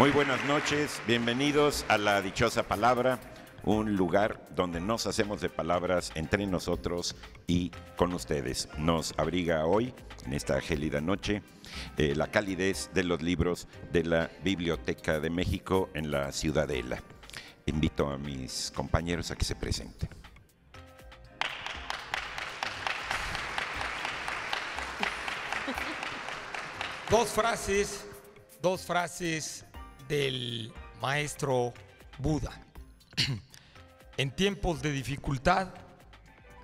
Muy buenas noches, bienvenidos a la dichosa palabra, un lugar donde nos hacemos de palabras entre nosotros y con ustedes. Nos abriga hoy, en esta gélida noche, eh, la calidez de los libros de la Biblioteca de México en la Ciudadela. Invito a mis compañeros a que se presenten. Dos frases, dos frases del maestro Buda. en tiempos de dificultad,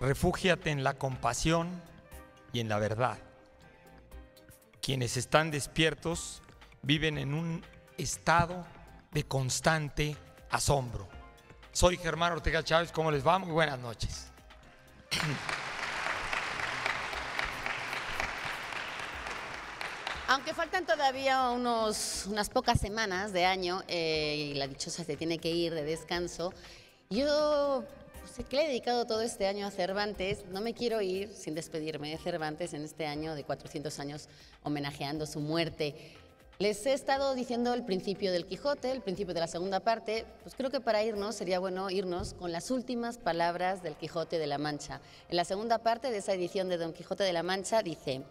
refúgiate en la compasión y en la verdad. Quienes están despiertos viven en un estado de constante asombro. Soy Germán Ortega Chávez, ¿cómo les va? Muy buenas noches. Aunque faltan todavía unos, unas pocas semanas de año eh, y la dichosa se tiene que ir de descanso, yo sé pues, que le he dedicado todo este año a Cervantes. No me quiero ir sin despedirme de Cervantes en este año de 400 años homenajeando su muerte. Les he estado diciendo el principio del Quijote, el principio de la segunda parte, pues creo que para irnos sería bueno irnos con las últimas palabras del Quijote de la Mancha. En la segunda parte de esa edición de Don Quijote de la Mancha dice...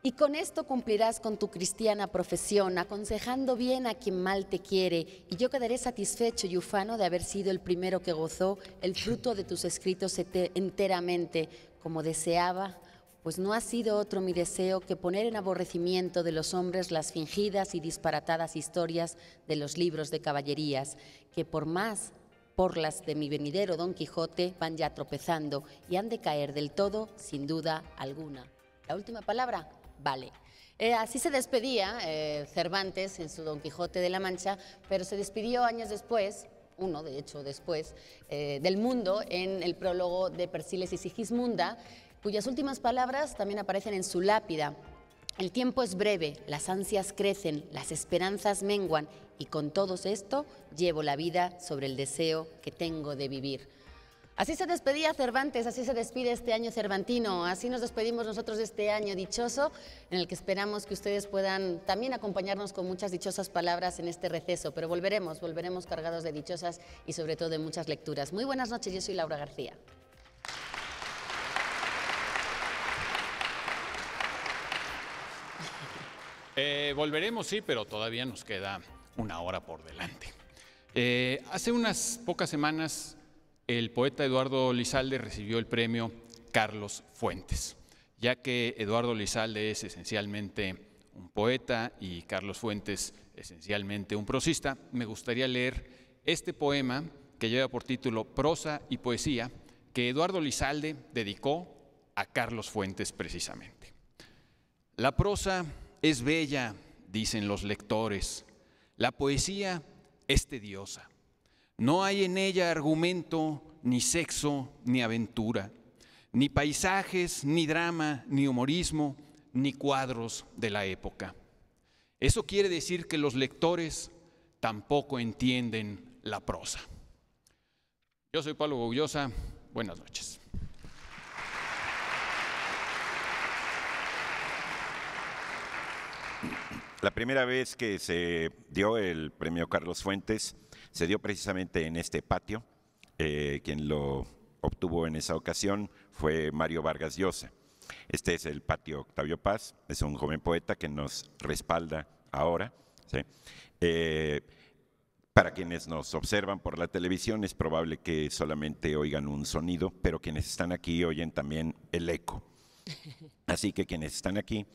Y con esto cumplirás con tu cristiana profesión, aconsejando bien a quien mal te quiere, y yo quedaré satisfecho y ufano de haber sido el primero que gozó el fruto de tus escritos enteramente, como deseaba, pues no ha sido otro mi deseo que poner en aborrecimiento de los hombres las fingidas y disparatadas historias de los libros de caballerías, que por más por las de mi venidero Don Quijote van ya tropezando y han de caer del todo, sin duda alguna. La última palabra vale. Eh, así se despedía eh, Cervantes en su Don Quijote de la Mancha, pero se despidió años después, uno de hecho después, eh, del mundo en el prólogo de Persiles y Sigismunda, cuyas últimas palabras también aparecen en su lápida. El tiempo es breve, las ansias crecen, las esperanzas menguan y con todo esto llevo la vida sobre el deseo que tengo de vivir. Así se despedía Cervantes, así se despide este año cervantino, así nos despedimos nosotros de este año dichoso, en el que esperamos que ustedes puedan también acompañarnos con muchas dichosas palabras en este receso, pero volveremos, volveremos cargados de dichosas y sobre todo de muchas lecturas. Muy buenas noches, yo soy Laura García. Eh, volveremos, sí, pero todavía nos queda una hora por delante. Eh, hace unas pocas semanas el poeta Eduardo Lizalde recibió el premio Carlos Fuentes, ya que Eduardo Lizalde es esencialmente un poeta y Carlos Fuentes esencialmente un prosista, me gustaría leer este poema que lleva por título Prosa y Poesía, que Eduardo Lizalde dedicó a Carlos Fuentes precisamente. La prosa es bella, dicen los lectores, la poesía es tediosa. No hay en ella argumento, ni sexo, ni aventura, ni paisajes, ni drama, ni humorismo, ni cuadros de la época. Eso quiere decir que los lectores tampoco entienden la prosa. Yo soy Pablo Goullosa, buenas noches. La primera vez que se dio el premio Carlos Fuentes, se dio precisamente en este patio. Eh, quien lo obtuvo en esa ocasión fue Mario Vargas Llosa. Este es el patio Octavio Paz, es un joven poeta que nos respalda ahora. Eh, para quienes nos observan por la televisión es probable que solamente oigan un sonido, pero quienes están aquí oyen también el eco. Así que quienes están aquí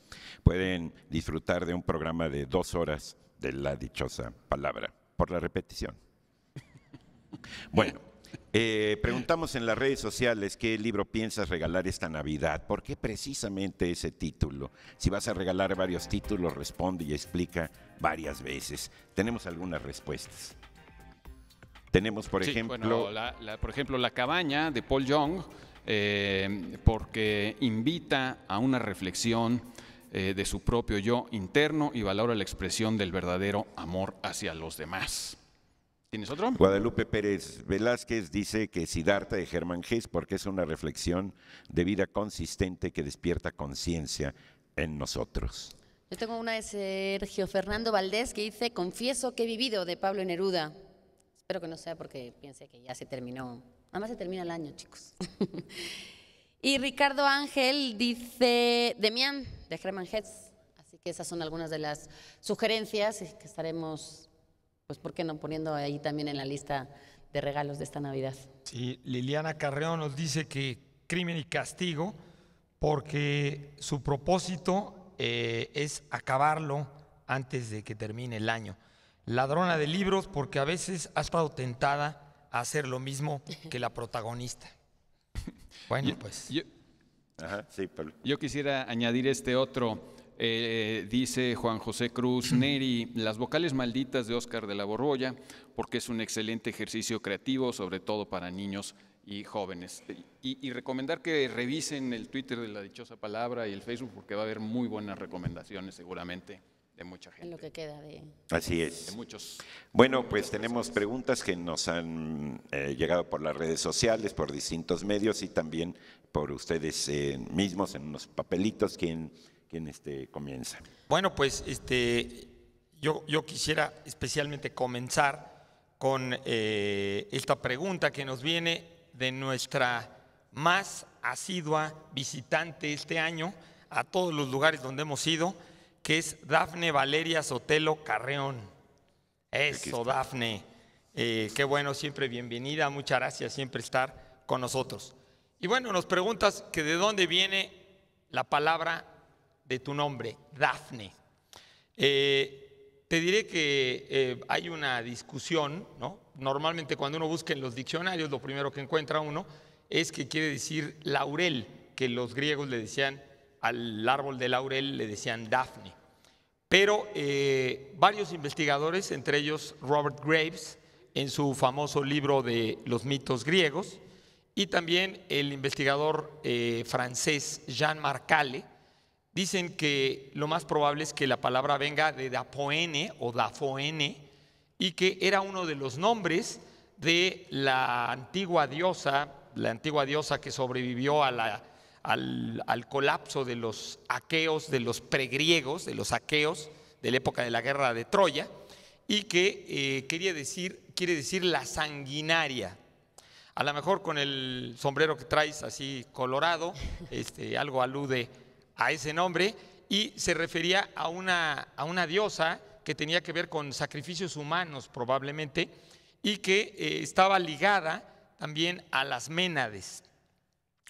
pueden disfrutar de un programa de dos horas de la dichosa palabra por la repetición. Bueno, eh, preguntamos en las redes sociales qué libro piensas regalar esta Navidad. ¿Por qué precisamente ese título? Si vas a regalar varios títulos, responde y explica varias veces. Tenemos algunas respuestas. Tenemos, por ejemplo. la, por ejemplo, La Cabaña de Paul Young, eh, porque invita a una reflexión eh, de su propio yo interno y valora la expresión del verdadero amor hacia los demás. ¿Tienes otro? Guadalupe Pérez Velázquez dice que darte de Germán Gés porque es una reflexión de vida consistente que despierta conciencia en nosotros. Yo tengo una de Sergio Fernando Valdés que dice Confieso que he vivido de Pablo Neruda. Espero que no sea porque piense que ya se terminó. Además se termina el año, chicos. y Ricardo Ángel dice, Demián, de Heads, Así que esas son algunas de las sugerencias que estaremos, pues, ¿por qué no?, poniendo ahí también en la lista de regalos de esta Navidad. Sí, Liliana Carreón nos dice que crimen y castigo, porque su propósito eh, es acabarlo antes de que termine el año. Ladrona de libros, porque a veces has estado tentada a hacer lo mismo que la protagonista. Bueno, pues. Yo quisiera añadir este otro. Eh, dice Juan José Cruz Neri, las vocales malditas de Óscar de la Borbolla, porque es un excelente ejercicio creativo, sobre todo para niños y jóvenes. Y, recomendar que revisen el Twitter de la dichosa palabra y el Facebook, porque va a haber muy buenas recomendaciones seguramente de mucha gente. En lo que queda de... Así es. muchos. Bueno, pues tenemos preguntas que nos han eh, llegado por las redes sociales, por distintos medios y también por ustedes eh, mismos en unos papelitos quien, este, comienza. Bueno, pues este, yo, yo quisiera especialmente comenzar con eh, esta pregunta que nos viene de nuestra más asidua visitante este año a todos los lugares donde hemos ido, que es Dafne Valeria Sotelo Carreón. Eso, Dafne. Eh, qué bueno, siempre bienvenida, muchas gracias, siempre estar con nosotros. Y bueno, nos preguntas que de dónde viene la palabra de tu nombre, Dafne. Eh, te diré que eh, hay una discusión, ¿no? Normalmente cuando uno busca en los diccionarios, lo primero que encuentra uno es que quiere decir laurel, que los griegos le decían al árbol de laurel, le decían Dafne. Pero eh, varios investigadores, entre ellos Robert Graves, en su famoso libro de los mitos griegos, y también el investigador eh, francés Jean Marcale, dicen que lo más probable es que la palabra venga de Dapoene o Dafoene y que era uno de los nombres de la antigua diosa, la antigua diosa que sobrevivió al, colapso de los aqueos, de los pregriegos, de los aqueos de la época de la guerra de Troya, y que eh, quería decir, quiere decir la sanguinaria, a lo mejor con el sombrero que traes así colorado, este, algo alude a ese nombre, y se refería a una, a una diosa que tenía que ver con sacrificios humanos probablemente, y que eh, estaba ligada también a las Ménades,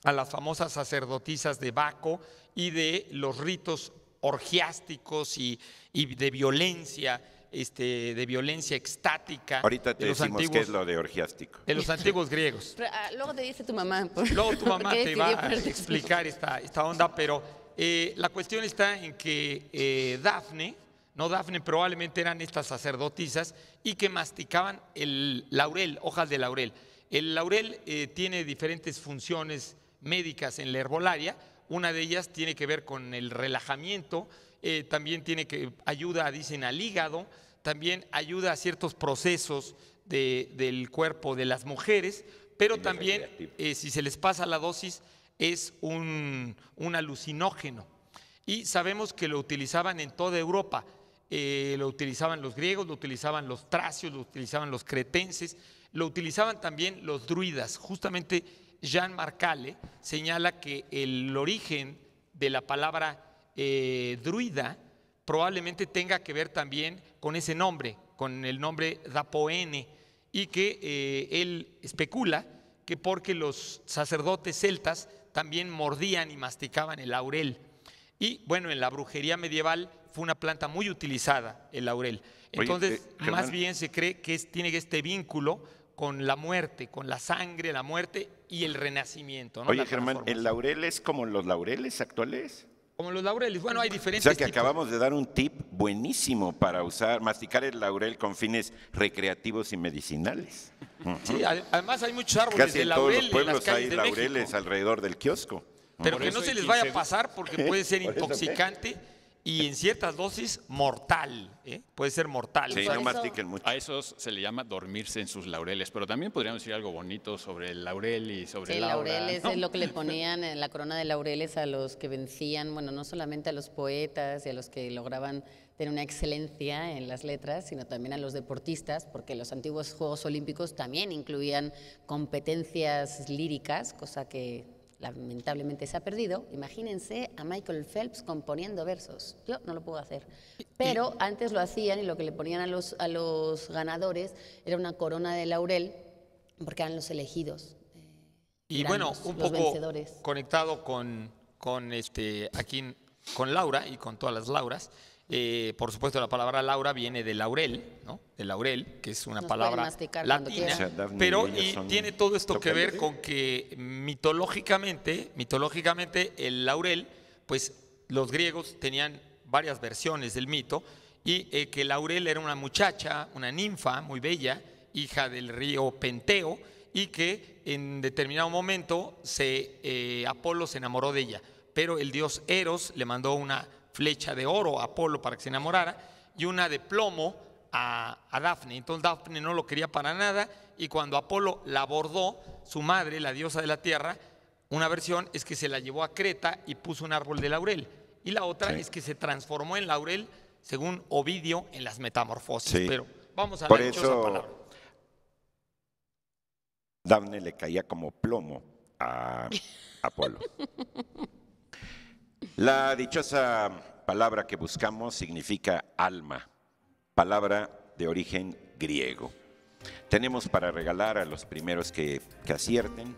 a las famosas sacerdotisas de Baco y de los ritos orgiásticos y, y de violencia este, de violencia extática. Ahorita te los decimos antiguos, qué es lo de orgiástico. De los antiguos griegos. Ah, luego te dice tu mamá. luego tu mamá te va a explicar esta, onda, pero eh, la cuestión está en que eh, Dafne, no Dafne, probablemente eran estas sacerdotisas y que masticaban el laurel, hojas de laurel. El laurel eh, tiene diferentes funciones médicas en la herbolaria. Una de ellas tiene que ver con el relajamiento, también tiene que ayuda, dicen, al hígado, también ayuda a ciertos procesos del cuerpo de las mujeres, pero también eh, si se les pasa la dosis es un, alucinógeno. Y sabemos que lo utilizaban en toda Europa, eh, lo utilizaban los griegos, lo utilizaban los tracios, lo utilizaban los cretenses, lo utilizaban también los druidas. Justamente Jean Marcale señala que el origen de la palabra eh, druida probablemente tenga que ver también con ese nombre, con el nombre Dapoene, y que eh, él especula que porque los sacerdotes celtas también mordían y masticaban el laurel. Y bueno, en la brujería medieval fue una planta muy utilizada, el laurel. Entonces, eh, más bien se cree que tiene este vínculo con la muerte, con la sangre, la muerte y el renacimiento. Oye, Germán, ¿el laurel es como los laureles actuales? Como los laureles. Bueno, hay diferentes. O sea que acabamos de dar un tip buenísimo para usar, masticar el laurel con fines recreativos y medicinales. Sí, además hay muchos árboles de laurel. En todos los pueblos hay laureles alrededor del kiosco. Pero que no se les vaya a pasar porque puede ser intoxicante y en ciertas dosis mortal, ¿eh? puede ser mortal. A esos se le llama dormirse en sus laureles, pero también podríamos decir algo bonito sobre el laurel y sobre sí, el es lo que le ponían en la corona de laureles a los que vencían, bueno, no solamente a los poetas y a los que lograban tener una excelencia en las letras, sino también a los deportistas, porque los antiguos Juegos Olímpicos también incluían competencias líricas, cosa que lamentablemente se ha perdido. Imagínense a Michael Phelps componiendo versos. Yo no lo puedo hacer. Pero antes lo hacían y lo que le ponían a los, ganadores era una corona de laurel, porque eran los elegidos. Eh, y bueno, un poco conectado con, este, aquí, con Laura y con todas las Lauras. Eh, por supuesto, la palabra Laura viene de laurel, ¿no? De laurel, que es una palabra latina, pero tiene todo esto que ver con que mitológicamente, mitológicamente el laurel, pues los griegos tenían varias versiones del mito y eh, que laurel era una muchacha, una ninfa muy bella, hija del río Penteo y que en determinado momento se, eh, Apolo se enamoró de ella, pero el dios Eros le mandó una flecha de oro a Apolo para que se enamorara y una de plomo a, Dafne. Entonces Dafne no lo quería para nada y cuando Apolo la abordó, su madre, la diosa de la tierra, una versión es que se la llevó a Creta y puso un árbol de laurel. Y la otra es que se transformó en laurel, según Ovidio, en las metamorfosis. Pero vamos a ver eso, palabra. Dafne le caía como plomo a Apolo. La dichosa palabra que buscamos significa alma, palabra de origen griego. Tenemos para regalar a los primeros que, acierten.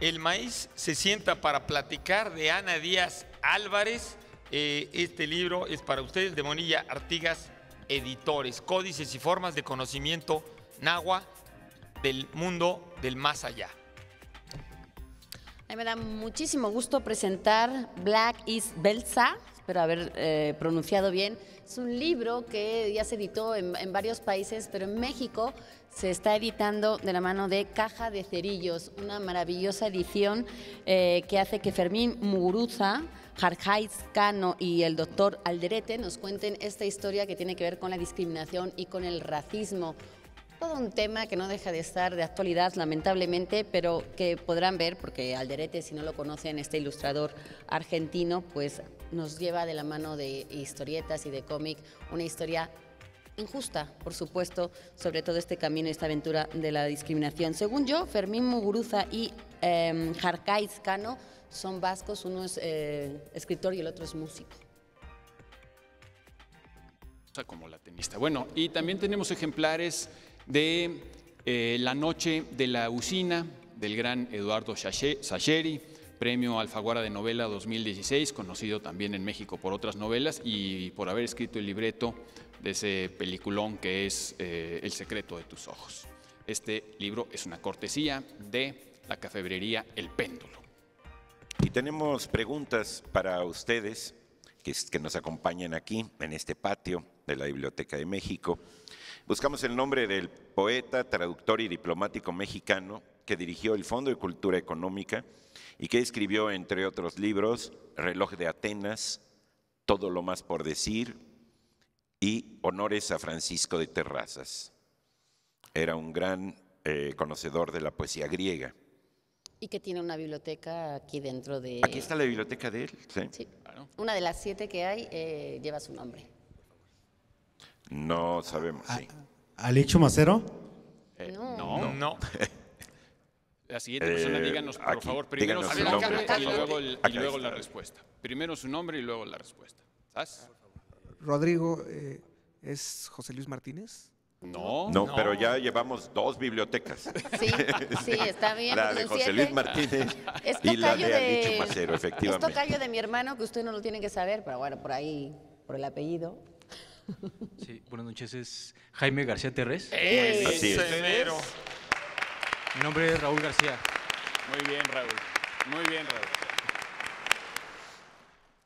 El maíz se sienta para platicar de Ana Díaz Álvarez. Eh, este libro es para ustedes de Monilla Artigas Editores, Códices y Formas de Conocimiento Nahua del Mundo del Más Allá me da muchísimo gusto presentar Black is Belsa, espero haber eh, pronunciado bien. Es un libro que ya se editó en, varios países, pero en México se está editando de la mano de Caja de Cerillos, una maravillosa edición eh, que hace que Fermín Muguruza, Jarjais Cano y el doctor Alderete nos cuenten esta historia que tiene que ver con la discriminación y con el racismo todo un tema que no deja de estar de actualidad, lamentablemente, pero que podrán ver, porque Alderete, si no lo conocen, este ilustrador argentino, pues nos lleva de la mano de historietas y de cómic una historia injusta, por supuesto, sobre todo este camino, y esta aventura de la discriminación. Según yo, Fermín Muguruza y eh, Cano son vascos, uno es eh, escritor y el otro es músico como la tenista. Bueno, y también tenemos ejemplares de eh, La Noche de la Usina, del gran Eduardo Sacheri, premio Alfaguara de Novela 2016, conocido también en México por otras novelas y por haber escrito el libreto de ese peliculón que es eh, El secreto de tus ojos. Este libro es una cortesía de la cafebrería El Péndulo. Y tenemos preguntas para ustedes que nos acompañan aquí en este patio de la Biblioteca de México. Buscamos el nombre del poeta, traductor y diplomático mexicano que dirigió el Fondo de Cultura Económica y que escribió, entre otros libros, Reloj de Atenas, Todo lo más por decir y Honores a Francisco de Terrazas. Era un gran eh, conocedor de la poesía griega. Y que tiene una biblioteca aquí dentro de... Aquí está la biblioteca de él, Una de las siete que hay eh, lleva su nombre. No sabemos, ah, sí. hecho Macero? Eh, no. La siguiente persona, eh, díganos, por favor, primero su nombre, y, luego la respuesta. Primero su nombre y luego la respuesta. Rodrigo, eh, ¿es José Luis Martínez? No, no, pero ya llevamos dos bibliotecas. Sí, sí, está bien. La pues, de José Luis Martínez y la de Alicho Macero, efectivamente. Es tocayo de mi hermano, que usted no lo tiene que saber, pero bueno, por ahí, por el apellido. Sí, buenas noches, es Jaime García Terrés. Mi nombre es Raúl García. Muy bien, Raúl. Muy bien, Raúl.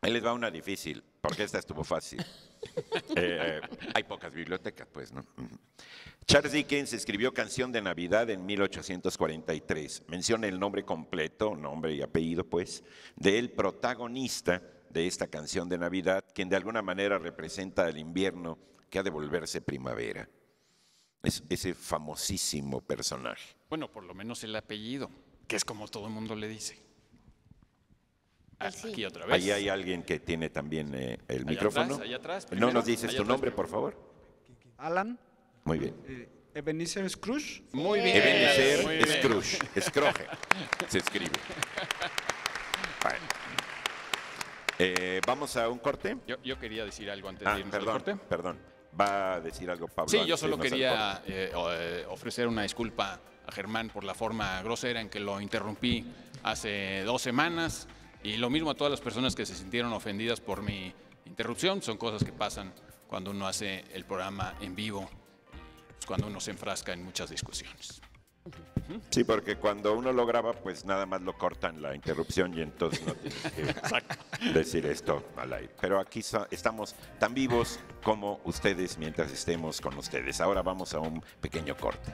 Ahí les va una difícil, porque esta estuvo fácil. Eh, eh, hay pocas bibliotecas, pues, ¿no? Charles Dickens escribió Canción de Navidad en 1843. Menciona el nombre completo, nombre y apellido, pues, del protagonista de esta canción de Navidad, quien de alguna manera representa el invierno que ha de volverse primavera. Es ese famosísimo personaje. Bueno, por lo menos el apellido, que es como todo el mundo le dice. Aquí otra vez. Ahí hay alguien que tiene también eh, el micrófono. Atrás, ¿No nos dices tu nombre, por favor? Alan. Muy bien. Eh, Ebenezer Scrooge. Muy bien. Ebenezer Scrooge. Se escribe. Bueno. Eh, vamos a un corte. Yo, quería decir algo antes ah, de irnos perdón, al corte. Perdón, va a decir algo Pablo. Sí, yo solo quería eh, eh, ofrecer una disculpa a Germán por la forma grosera en que lo interrumpí hace dos semanas y lo mismo a todas las personas que se sintieron ofendidas por mi interrupción. Son cosas que pasan cuando uno hace el programa en vivo, pues, cuando uno se enfrasca en muchas discusiones. Sí, porque cuando uno lo graba, pues nada más lo cortan la interrupción y entonces no tienes que decir esto al aire. Pero aquí estamos tan vivos como ustedes mientras estemos con ustedes. Ahora vamos a un pequeño corte.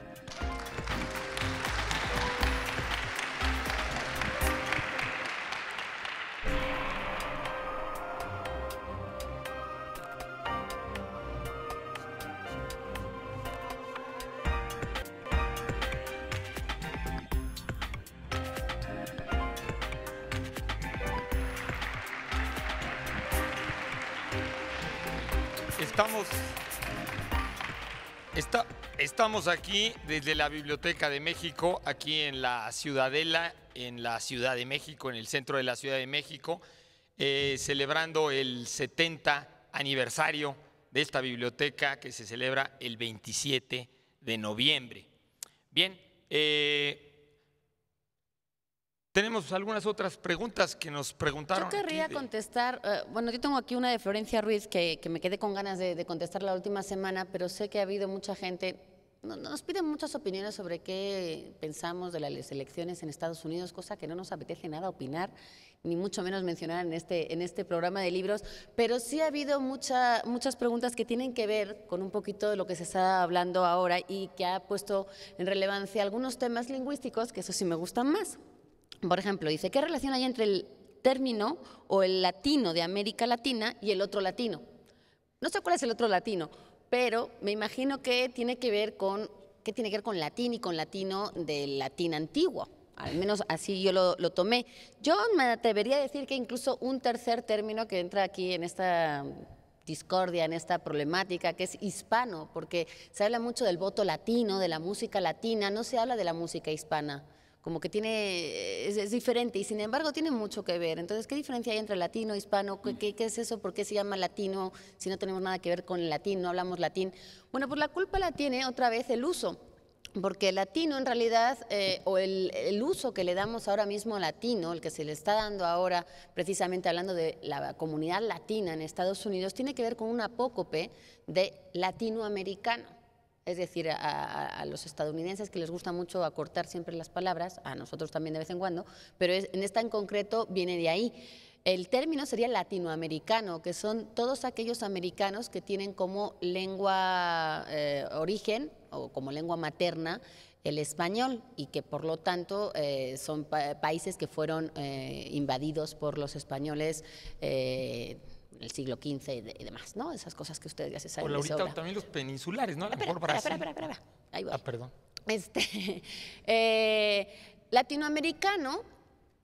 aquí desde la Biblioteca de México, aquí en la Ciudadela, en la Ciudad de México, en el centro de la Ciudad de México, eh, celebrando el 70 aniversario de esta biblioteca que se celebra el 27 de noviembre. Bien, eh, tenemos algunas otras preguntas que nos preguntaron. Yo querría contestar, eh, bueno, yo tengo aquí una de Florencia Ruiz que, me quedé con ganas de contestar la última semana, pero sé que ha habido mucha gente, nos piden muchas opiniones sobre qué pensamos de las elecciones en Estados Unidos, cosa que no nos apetece nada opinar, ni mucho menos mencionar en este, este programa de libros, pero sí ha habido muchas preguntas que tienen que ver con un poquito de lo que se está hablando ahora y que ha puesto en relevancia algunos temas lingüísticos que eso sí me gustan más. Por ejemplo, dice, ¿qué relación hay entre el término o el latino de América Latina y el otro latino? No sé cuál es el otro latino, pero me imagino que tiene que ver con, que tiene que ver con latín y con latino del latín antiguo. Al menos así yo lo, lo, tomé. Yo me atrevería a decir que incluso un tercer término que entra aquí en esta discordia, en esta problemática, que es hispano, porque se habla mucho del voto latino, de la música latina, no se habla de la música hispana como que tiene, es, diferente y sin embargo tiene mucho que ver. Entonces, ¿qué diferencia hay entre latino, hispano? ¿Qué, es eso? ¿Por qué se llama latino si no tenemos nada que ver con latín, no hablamos latín? Bueno, pues la culpa la tiene otra vez el uso. Porque latino en realidad, eh, o el, el, uso que le damos ahora mismo a latino, el que se le está dando ahora precisamente hablando de la comunidad latina en Estados Unidos, tiene que ver con un apócope de latinoamericano es decir, a, los estadounidenses que les gusta mucho acortar siempre las palabras, a nosotros también de vez en cuando, pero en esta en concreto viene de ahí. El término sería latinoamericano, que son todos aquellos americanos que tienen como lengua eh, origen o como lengua materna el español y que por lo tanto eh, son países que fueron eh, invadidos por los españoles en el siglo XV y, demás, ¿no? Esas cosas que ustedes ya se saben. O ahorita también los peninsulares, ¿no? A lo mejor Brasil. Ahí voy. Ah, perdón. Este, eh, latinoamericano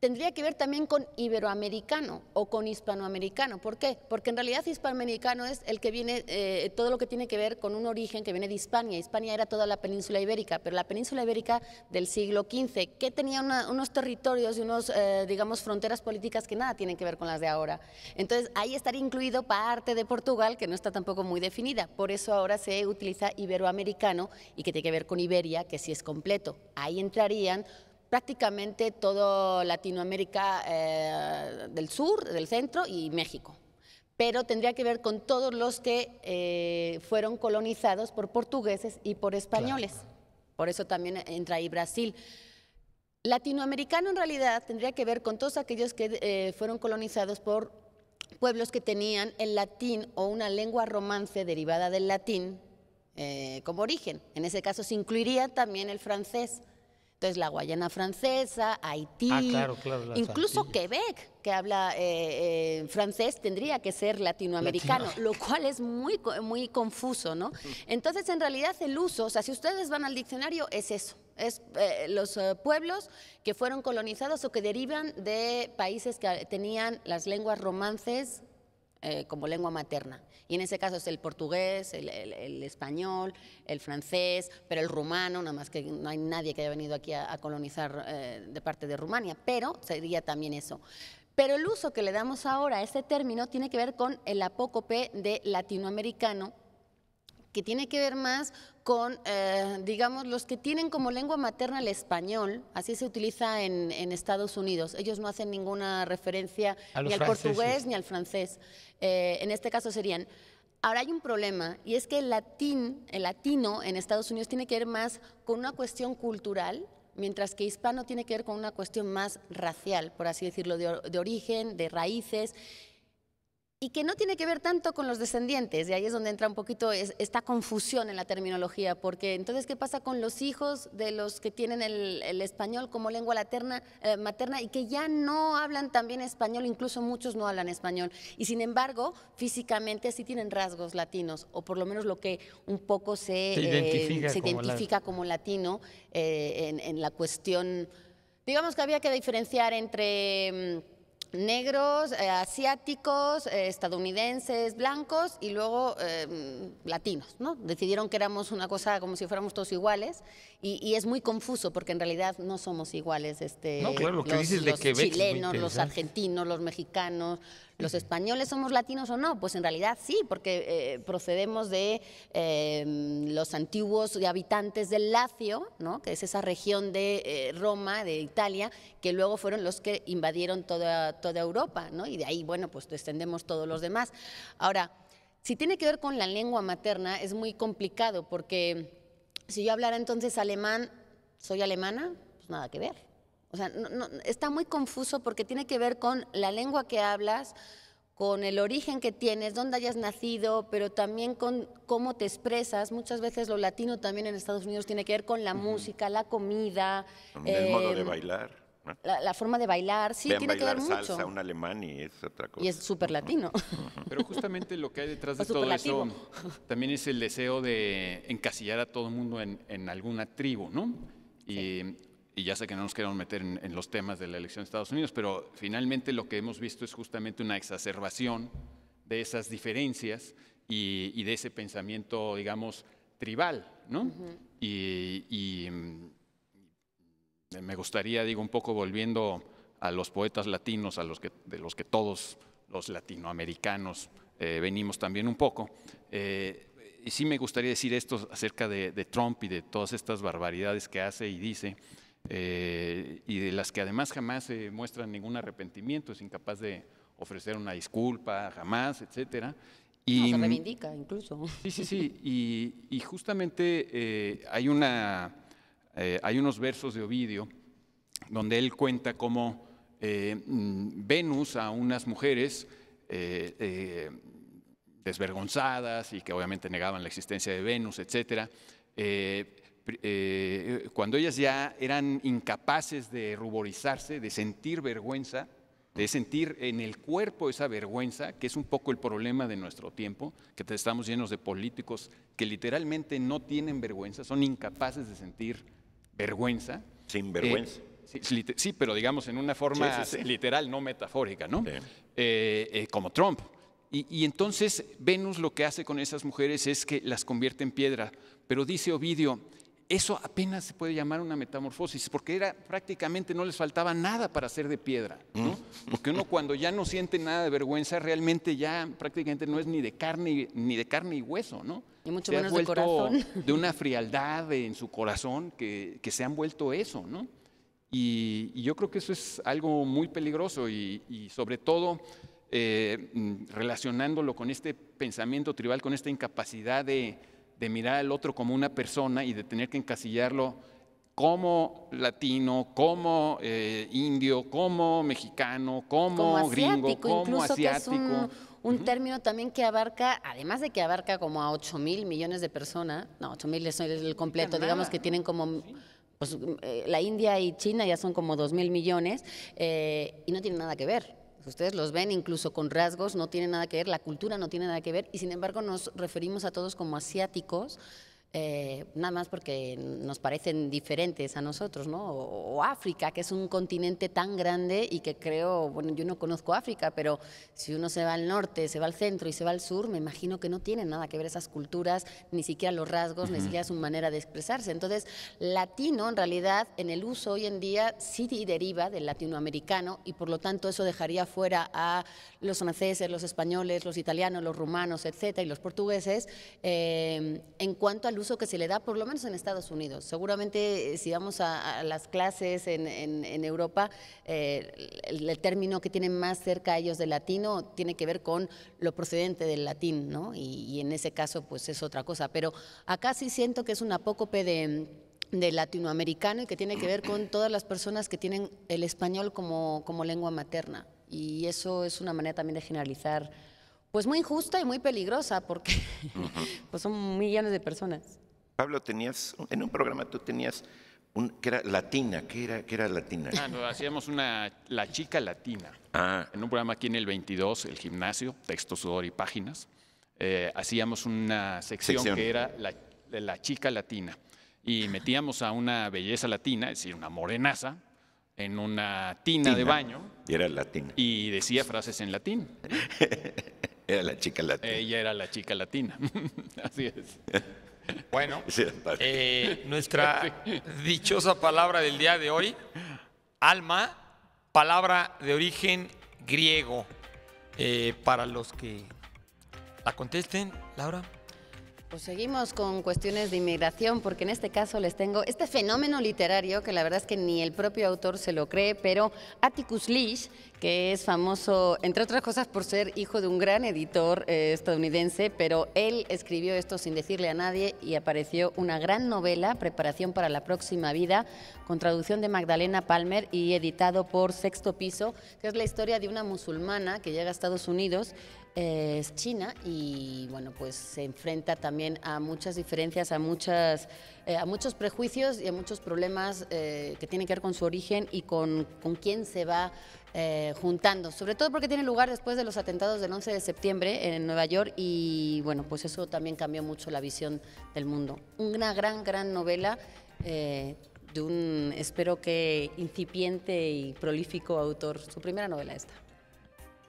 tendría que ver también con iberoamericano o con hispanoamericano. ¿Por qué? Porque en realidad hispanoamericano es el que viene, eh, todo lo que tiene que ver con un origen que viene de Hispania. Hispania era toda la península ibérica, pero la península ibérica del siglo XV, que tenía unos territorios y unos, eh, digamos, fronteras políticas que nada tienen que ver con las de ahora. Entonces ahí estaría incluido parte de Portugal, que no está tampoco muy definida. Por eso ahora se utiliza iberoamericano y que tiene que ver con Iberia, que sí es completo. Ahí entrarían prácticamente toda Latinoamérica eh, del sur, del centro y México. Pero tendría que ver con todos los que eh, fueron colonizados por portugueses y por españoles. Por eso también entra ahí Brasil. Latinoamericano en realidad tendría que ver con todos aquellos que eh, fueron colonizados por pueblos que tenían el latín o una lengua romance derivada del latín como origen. En ese caso se incluiría también el francés es la Guayana Francesa, Haití, ah, incluso Quebec, que habla eh, eh, francés, tendría que ser latinoamericano, lo cual es muy, muy confuso, ¿no? Entonces, en realidad, el uso, o sea, si ustedes van al diccionario, es eso es eh, los pueblos que fueron colonizados o que derivan de países que tenían las lenguas romances eh, como lengua materna. Y en ese caso es el portugués, el, español, el francés, pero el rumano, nada más que no hay nadie que haya venido aquí a, colonizar eh, de parte de Rumania, pero sería también eso. Pero el uso que le damos ahora a este término tiene que ver con el apócope de latinoamericano que tiene que ver más con, eh, digamos, los que tienen como lengua materna el español, así se utiliza en, Estados Unidos. Ellos no hacen ninguna referencia ni al portugués ni al francés. Eh, en este caso serían... Ahora hay un problema y es que el latín, el latino en Estados Unidos tiene que ver más con una cuestión cultural, mientras que hispano tiene que ver con una cuestión más racial, por así decirlo, de origen, de raíces y que no tiene que ver tanto con los descendientes, y ahí es donde entra un poquito esta confusión en la terminología, porque entonces, ¿qué pasa con los hijos de los que tienen el, español como lengua eh, materna y que ya no hablan también español, incluso muchos no hablan español, y sin embargo, físicamente sí tienen rasgos latinos, o por lo menos lo que un poco se, eh, identifica, como, latino eh, en, la cuestión, digamos que había que diferenciar entre mm, negros, eh, asiáticos, eh, estadounidenses, blancos y luego em, latinos, ¿no? Decidieron que éramos una cosa como si fuéramos todos iguales y, es muy confuso porque en realidad no somos iguales. Este, no, claro, que los, dices los chilenos, los argentinos, los mexicanos, ¿Los españoles somos latinos o no? Pues en realidad sí, porque eh, procedemos de em, los antiguos habitantes del Lacio, ¿no? que es esa región de eh, Roma, de Italia, que luego fueron los que invadieron toda, toda Europa, ¿no? y de ahí, bueno, pues descendemos todos los demás. Ahora, si tiene que ver con la lengua materna, es muy complicado, porque si yo hablara entonces alemán, ¿soy alemana? Pues nada que ver. O sea, no, está muy confuso porque tiene que ver con la lengua que hablas, con el origen que tienes, dónde hayas nacido, pero también con cómo te expresas. Muchas veces lo latino también en Estados Unidos tiene que ver con la música, la comida. El modo de eh, bailar. La, forma de bailar, sí, Vean tiene que ver salsa, un alemán y es otra cosa. Y es súper latino. Pero justamente lo que hay detrás de todo eso también es el deseo de encasillar a todo el mundo en, alguna tribu, ¿no? Y y ya sé que no nos queremos meter en, los temas de la elección de Estados Unidos, pero finalmente lo que hemos visto es justamente una exacerbación de esas diferencias y, de ese pensamiento, digamos, tribal, y, mm, me gustaría, digo, un poco volviendo a los poetas latinos, a los que, de los que todos los latinoamericanos eh, venimos también un poco. Eh, y sí me gustaría decir esto acerca de, de Trump y de todas estas barbaridades que hace y dice. Eh, y de las que además jamás se muestran ningún arrepentimiento, es incapaz de ofrecer una disculpa, jamás, etcétera. Y, no, se mm, reivindica incluso. Sí, sí, sí. Y, justamente eh, hay, una, eh, hay unos versos de Ovidio donde él cuenta cómo mm, Venus a unas mujeres desvergonzadas y que obviamente negaban la existencia de Venus, etcétera, eh, eh, cuando ellas ya eran incapaces de ruborizarse, de sentir vergüenza, de sentir en el cuerpo esa vergüenza, que es un poco el problema de nuestro tiempo, que estamos llenos de políticos que literalmente no tienen vergüenza, son incapaces de sentir vergüenza. Sin vergüenza. Eh, sí, pero digamos en una forma literal, no metafórica, ¿no? como Trump. Y, y, entonces Venus lo que hace con esas mujeres es que las convierte en piedra. Pero dice Ovidio, eso apenas se puede llamar una metamorfosis, porque era prácticamente no les faltaba nada para ser de piedra, ¿no? Mm. Porque uno cuando ya no siente nada de vergüenza, realmente ya prácticamente no es ni de carne ni de carne y hueso, ¿no? Y mucho menos de corazón. De una frialdad en su corazón que, se han vuelto eso, ¿no? Y, yo creo que eso es algo muy peligroso y, sobre todo eh, mm, relacionándolo con este pensamiento tribal, con esta incapacidad de de mirar al otro como una persona y de tener que encasillarlo como latino, como eh, indio, como mexicano, como, como gringo, como asiático. un, término también que abarca, además de que abarca como a 8 mil millones de personas, no, 8 mil es el completo, digamos que tienen como... Pues, eh, la India y China ya son como 2 mil millones eh, y no tienen nada que ver. Ustedes los ven incluso con rasgos, no tiene nada que ver, la cultura no tiene nada que ver, y sin embargo nos referimos a todos como asiáticos, eh, nada más porque nos parecen diferentes a nosotros, ¿no? O, África, que es un continente tan grande y que creo, bueno, yo no conozco África, pero si uno se va al norte, se va al centro y se va al sur, me imagino que no tienen nada que ver esas culturas, ni siquiera los rasgos, ni siquiera su manera de expresarse. Entonces, latino en realidad en el uso hoy en día sí deriva del latinoamericano y por lo tanto eso dejaría fuera a los franceses, los españoles, los italianos, los rumanos, etcétera, y los portugueses eh, en cuanto al uso que se le da, por lo menos en Estados Unidos. Seguramente eh, si vamos a, las clases en, Europa, eh, el, término que tienen más cerca a ellos de latino tiene que ver con lo procedente del latín, ¿no? Y, en ese caso pues es otra cosa. Pero acá sí siento que es un apócope de de latinoamericano y que tiene que ver con todas las personas que tienen el español como, como lengua materna. Y eso es una manera también de generalizar pues muy injusta y muy peligrosa porque pues son millones de personas. Pablo, tenías, en un programa tú tenías un, que era latina, ¿qué era, que era latina? Ah, hacíamos una, la chica latina, ah. en un programa aquí en el 22, el gimnasio, texto, sudor y páginas, eh, hacíamos una sección, que era la, la chica latina y metíamos a una belleza latina, es decir, una morenaza, en una tina, de baño. Y era latina. Y decía frases en latín. Era la chica latina. Ella era la chica latina. Así es. Bueno, eh, nuestra dichosa palabra del día de hoy, alma, palabra de origen griego. Eh, para los que la contesten, Laura. Pues seguimos con cuestiones de inmigración, porque en este caso les tengo este fenómeno literario que la verdad es que ni el propio autor se lo cree, pero Atticus Leach, que es famoso, entre otras cosas, por ser hijo de un gran editor eh, estadounidense, pero él escribió esto sin decirle a nadie y apareció una gran novela, Preparación para la Próxima Vida, con traducción de Magdalena Palmer y editado por Sexto Piso, que es la historia de una musulmana que llega a Estados Unidos es China y bueno, pues se enfrenta también a muchas diferencias, a, muchas, eh, a muchos prejuicios y a muchos problemas eh, que tienen que ver con su origen y con, quién se va eh, juntando, sobre todo porque tiene lugar después de los atentados del 11 de septiembre en Nueva York y bueno, pues eso también cambió mucho la visión del mundo. Una gran, gran novela de un, espero que incipiente y prolífico autor, su primera novela esta.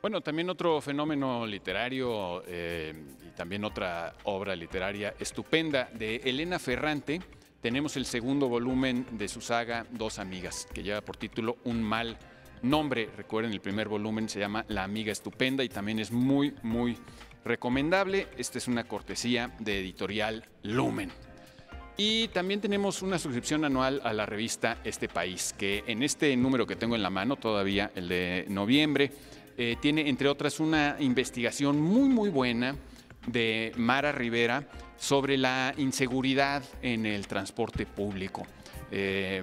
Bueno, también otro fenómeno literario eh, y también otra obra literaria estupenda de Elena Ferrante. Tenemos el segundo volumen de su saga Dos Amigas, que lleva por título Un mal nombre. Recuerden, el primer volumen se llama La Amiga Estupenda y también es muy, muy recomendable. Esta es una cortesía de editorial Lumen. Y también tenemos una suscripción anual a la revista Este País, que en este número que tengo en la mano, todavía el de noviembre, eh, tiene, entre otras, una investigación muy, muy buena de Mara Rivera sobre la inseguridad en el transporte público. Eh,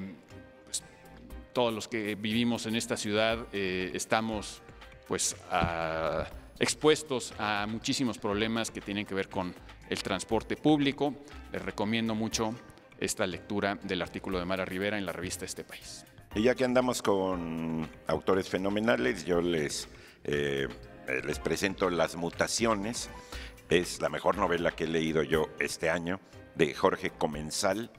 pues, todos los que vivimos en esta ciudad eh, estamos pues, expuestos a muchísimos problemas que tienen que ver con el transporte público. Les recomiendo mucho esta lectura del artículo de Mara Rivera en la revista Este País. Y ya que andamos con autores fenomenales, yo les eh, les presento Las Mutaciones. Es la mejor novela que he leído yo este año de Jorge Comensal,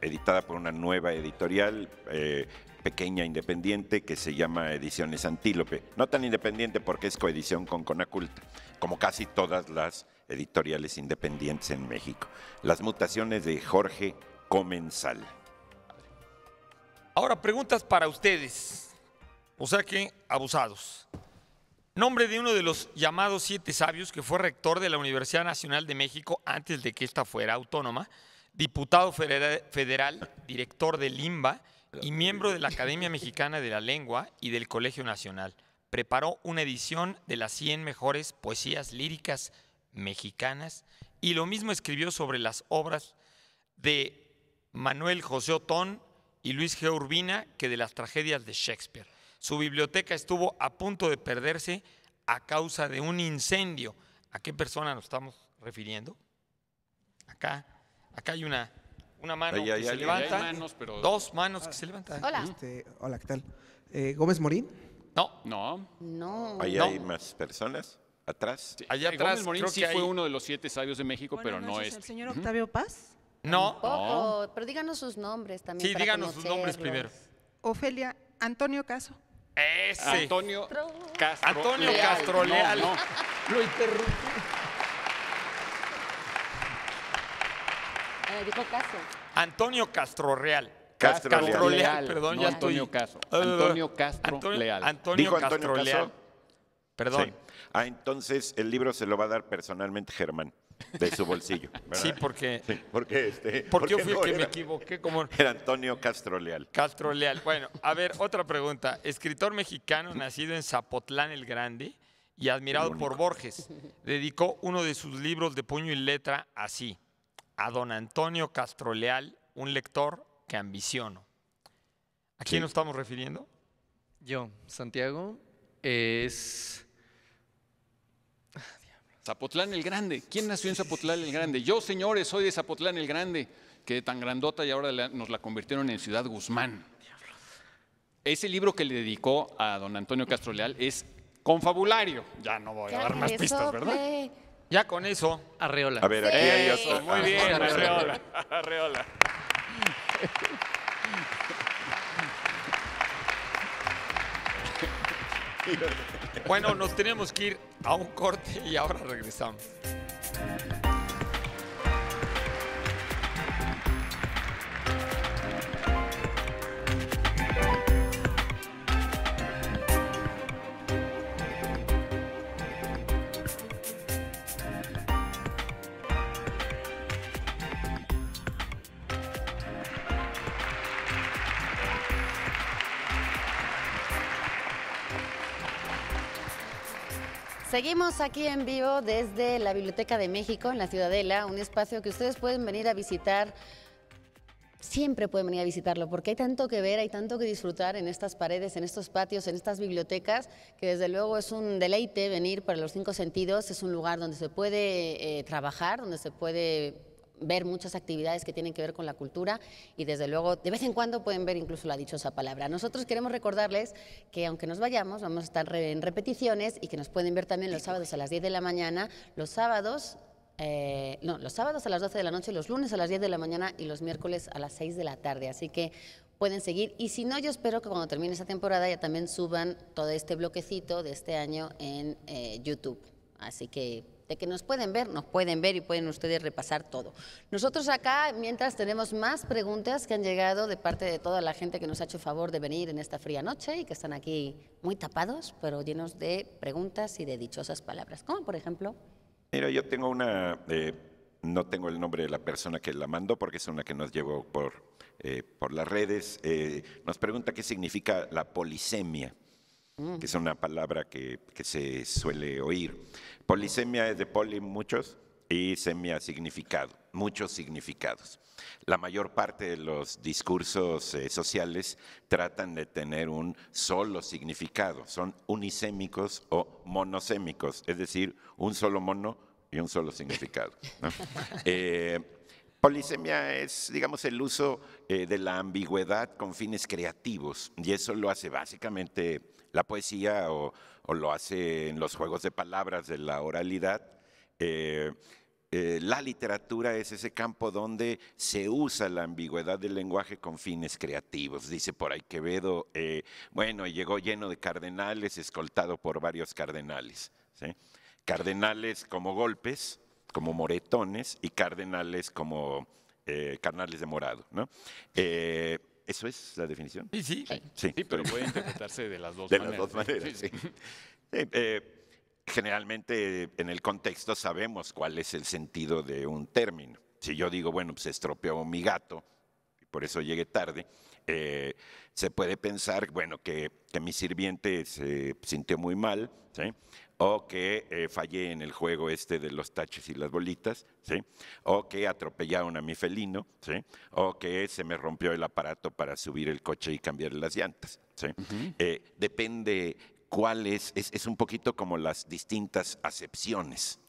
editada por una nueva editorial. Eh, pequeña independiente que se llama Ediciones Antílope. No tan independiente porque es coedición con Conaculta, como casi todas las editoriales independientes en México. Las mutaciones de Jorge Comensal. Ahora preguntas para ustedes. O sea que abusados. Nombre de uno de los llamados siete sabios que fue rector de la Universidad Nacional de México antes de que ésta fuera autónoma, diputado federal, director de Limba y miembro de la Academia Mexicana de la Lengua y del Colegio Nacional. Preparó una edición de las 100 mejores poesías líricas mexicanas y lo mismo escribió sobre las obras de Manuel José Otón y Luis G. Urbina que de las tragedias de Shakespeare. Su biblioteca estuvo a punto de perderse a causa de un incendio. ¿A qué persona nos estamos refiriendo? Acá, acá hay una, una mano que se levanta. Dos manos que se levantan. Hola. Este, hola, ¿qué tal? Eh, ¿Gómez Morín? No. No. No. Ahí hay más personas. Atrás. Allá atrás. Gómez Morín sí fue uno de los siete sabios de México, pero no es. ¿El señor Octavio Paz? No. Pero díganos sus nombres también. Sí, díganos sus nombres primero. Ofelia Antonio Caso. Antonio Castro. Antonio Leal. Castro Leal. Lo interrumpí. dijo Castro. Antonio Castro Real. Castro, Castro Leal. Perdón, ya Antonio estoy. Antonio Castro Leal. Antonio Castro Antonio Leal. Perdón. Ah, entonces el libro se lo va a dar personalmente Germán de su bolsillo. Sí, porque, porque, yo este, fui el que me equivoqué. Como... Era Antonio Castro Leal. Castro Leal. Bueno, a ver, otra pregunta. Escritor mexicano nacido en Zapotlán el Grande y admirado por Borges, dedicó uno de sus libros de puño y letra así, a don Antonio Castro Leal, un lector que ambiciono. ¿A quién nos estamos refiriendo? Yo, Santiago, es Zapotlán el Grande. ¿Quién nació en Zapotlán el Grande? Yo, señores, soy de Zapotlán el Grande, que tan grandota y ahora nos la convirtieron en Ciudad Guzmán. Ese libro que le dedicó a don Antonio Castro Leal es confabulario. Ya no voy a dar más pistas, ¿verdad? Ya con eso. Arreola. A ver, aquí hay eso. Muy ah, bien, Arreola. Arreola. bueno, nos tenemos que ir a un corte y ahora regresamos. Seguimos aquí en vivo desde la Biblioteca de México en la Ciudadela, un espacio que ustedes pueden venir a visitar. Siempre pueden venir a visitarlo porque hay tanto que ver, hay tanto que disfrutar en estas paredes, en estos patios, en estas bibliotecas, que desde luego es un deleite venir para los cinco sentidos. Es un lugar donde se puede eh, trabajar, donde se puede ver muchas actividades que tienen que ver con la cultura y desde luego de vez en cuando pueden ver incluso la dichosa palabra. Nosotros queremos recordarles que aunque nos vayamos, vamos a estar en repeticiones y que nos pueden ver también los sábados a las 10 de la mañana, los sábados... Eh, no, los sábados a las 12 de la noche, los lunes a las 10 de la mañana y los miércoles a las 6 de la tarde. Así que pueden seguir. Y si no, yo espero que cuando termine esta temporada ya también suban todo este bloquecito de este año en eh, YouTube. Así que de que nos pueden ver, nos pueden ver y pueden ustedes repasar todo. Nosotros acá, mientras tenemos más preguntas que han llegado de parte de toda la gente que nos ha hecho favor de venir en esta fría noche y que están aquí muy tapados, pero llenos de preguntas y de dichosas palabras, como por ejemplo... Mira, yo tengo una, eh, no tengo el nombre de la persona que la mandó porque es una que nos llevó por, eh, por las redes, eh, nos pregunta qué significa la polisemia mm. que es una palabra que, que, se suele oír. Polisemia es de poli muchos y semia significado, muchos significados. La mayor parte de los discursos eh, sociales tratan de tener un solo significado, son unisémicos o monosémicos, es decir, un solo mono y un solo significado. Eh, Polisemia es, digamos, el uso eh, de la ambigüedad con fines creativos y eso lo hace básicamente la poesía o, lo hace en los juegos de palabras de la oralidad. Eh, eh, la literatura es ese campo donde se usa la ambigüedad del lenguaje con fines creativos. Dice por ahí Quevedo, bueno, llegó lleno de cardenales, escoltado por varios cardenales. Cardenales como golpes, como moretones y cardenales como eh, carnales de morado. ¿no? Eh, ¿Eso es la definición? Sí, sí. Sí, pero puede interpretarse de las dos maneras. De ¿eh? sí. generalmente en el contexto sabemos cuál es el sentido de un término. Si yo digo, bueno, pues estropeó mi gato, y por eso llegué tarde, se puede pensar, bueno, que, que mi sirviente se sintió muy mal, ¿sí? o que eh, fallé en el juego este de los taches y las bolitas, o que atropellaron a mi felino, o que se me rompió el aparato para subir el coche y cambiar las llantas. Eh, depende cuál es, es, un poquito como las distintas acepciones.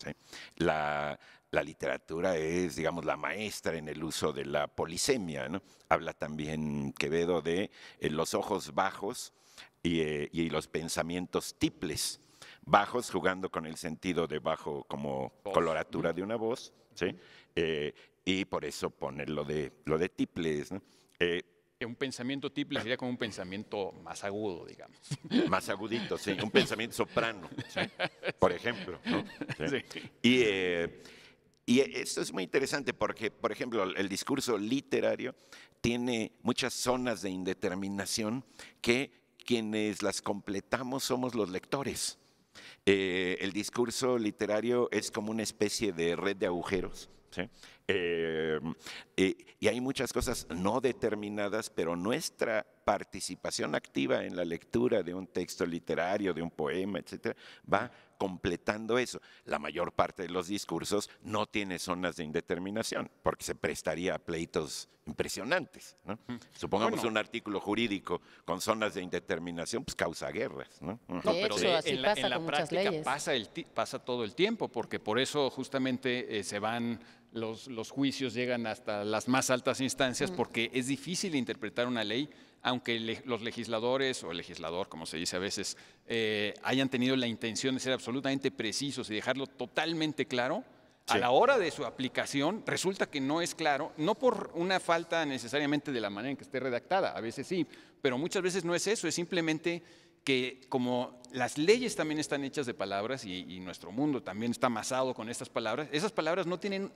La, literatura es, digamos, la maestra en el uso de la polisemia. ¿no? Habla también Quevedo de eh, los ojos bajos y, y los pensamientos tiples bajos, jugando con el sentido de bajo como coloratura de una voz, ¿sí? Eh, y por eso poner lo de, lo de tiples. Eh, un pensamiento Tiples sería como un pensamiento más agudo, digamos. Más agudito, sí, un pensamiento soprano, por ejemplo. Eh, y esto es muy interesante porque, por ejemplo, el discurso literario tiene muchas zonas de indeterminación que quienes las completamos somos los lectores. Eh, el discurso literario es como una especie de red de agujeros. Eh, eh, y hay muchas cosas no determinadas, pero nuestra participación activa en la lectura de un texto literario, de un poema, etcétera, va completando eso. La mayor parte de los discursos no tiene zonas de indeterminación, porque se prestaría a pleitos impresionantes. Supongamos un artículo jurídico con zonas de indeterminación, pues causa guerras. No, pero pasa la práctica pasa, pasa, todo el tiempo, porque por eso justamente eh, se van los, juicios llegan hasta las más altas instancias, mm. porque es difícil interpretar una ley aunque los legisladores o el legislador, como se dice a veces, eh, hayan tenido la intención de ser absolutamente precisos y dejarlo totalmente claro, a la hora de su aplicación resulta que no es claro, no por una falta necesariamente de la manera en que esté redactada, a veces sí, pero muchas veces no es eso, es simplemente que como las leyes también están hechas de palabras y, y nuestro mundo también está amasado con estas palabras, esas palabras no tienen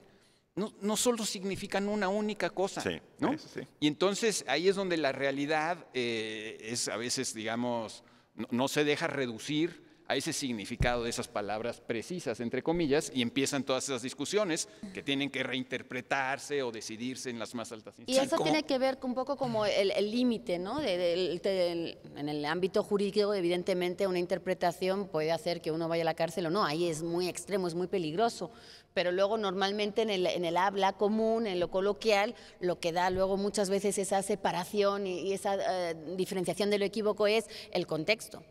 no, solo significan una única cosa. ¿no? Y entonces ahí es donde la realidad eh, es a veces, digamos, no, se deja reducir a ese significado de esas palabras precisas, entre comillas, y empiezan todas esas discusiones que tienen que reinterpretarse o decidirse en las más altas instancias. Y eso tiene que ver un poco como el límite, ¿no? en el ámbito jurídico, evidentemente, una interpretación puede hacer que uno vaya a la cárcel o no. Ahí es muy extremo, es muy peligroso pero luego normalmente en el, habla común, en lo coloquial, lo que da luego muchas veces esa separación y, esa eh, diferenciación de lo equívoco es el contexto.